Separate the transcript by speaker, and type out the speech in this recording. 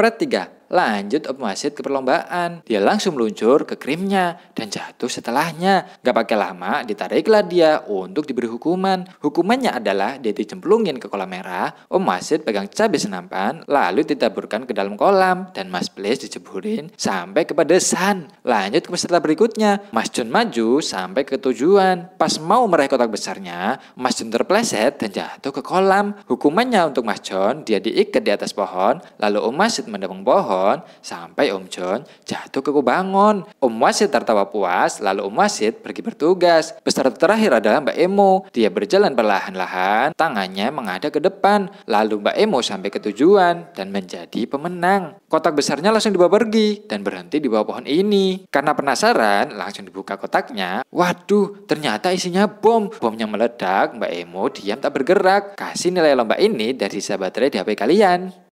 Speaker 1: Pret 3 lanjut Om Wasit ke perlombaan. Dia langsung meluncur ke krimnya dan jatuh setelahnya. Gak pakai lama ditariklah dia untuk diberi hukuman. Hukumannya adalah dia dicemplungin ke kolam merah, Om Wasit pegang cabai senampan, lalu ditaburkan ke dalam kolam dan Mas Bles diceburin sampai ke pedesan. Lanjut ke peserta berikutnya. Mas Jun maju sampai ke tujuan. Pas mau meraih kotak besarnya, Mas Jun terpleset dan jatuh ke kolam. Hukumannya untuk Mas John, dia diikat di atas pohon, lalu Om Masjid mendapung pohon John sampai Om John jatuh ke kubangon. Om Wasit tertawa puas, lalu Om Wasit pergi bertugas. Peserta terakhir adalah Mbak Emo. Dia berjalan perlahan-lahan, tangannya mengada ke depan. Lalu Mbak Emo sampai ke tujuan dan menjadi pemenang. Kotak besarnya langsung dibawa pergi dan berhenti di bawah pohon ini. Karena penasaran, langsung dibuka kotaknya. Waduh, ternyata isinya bom. Bomnya meledak, Mbak Emo diam tak bergerak. Kasih nilai lomba ini dari sahabat di HP kalian.